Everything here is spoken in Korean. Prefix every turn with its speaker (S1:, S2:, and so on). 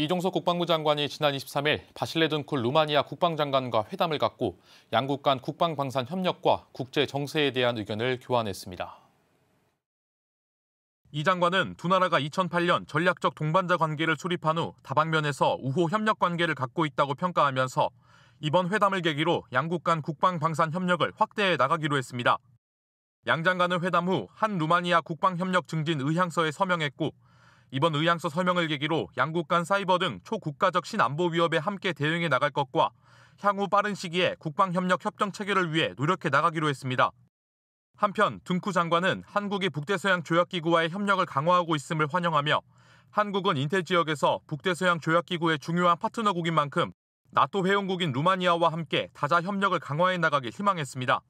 S1: 이종석 국방부 장관이 지난 23일 바실레둔쿨 루마니아 국방장관과 회담을 갖고 양국 간 국방 방산 협력과 국제 정세에 대한 의견을 교환했습니다. 이 장관은 두 나라가 2008년 전략적 동반자 관계를 수립한 후 다방면에서 우호 협력 관계를 갖고 있다고 평가하면서 이번 회담을 계기로 양국 간 국방 방산 협력을 확대해 나가기로 했습니다. 양 장관은 회담 후 한 루마니아 국방협력 증진 의향서에 서명했고 이번 의향서 설명을 계기로 양국 간 사이버 등 초국가적 신안보 위협에 함께 대응해 나갈 것과 향후 빠른 시기에 국방협력 협정 체결을 위해 노력해 나가기로 했습니다. 한편 둥쿠 장관은 한국이 북대서양 조약기구와의 협력을 강화하고 있음을 환영하며 한국은 인태 지역에서 북대서양 조약기구의 중요한 파트너국인 만큼 나토 회원국인 루마니아와 함께 다자 협력을 강화해 나가길 희망했습니다.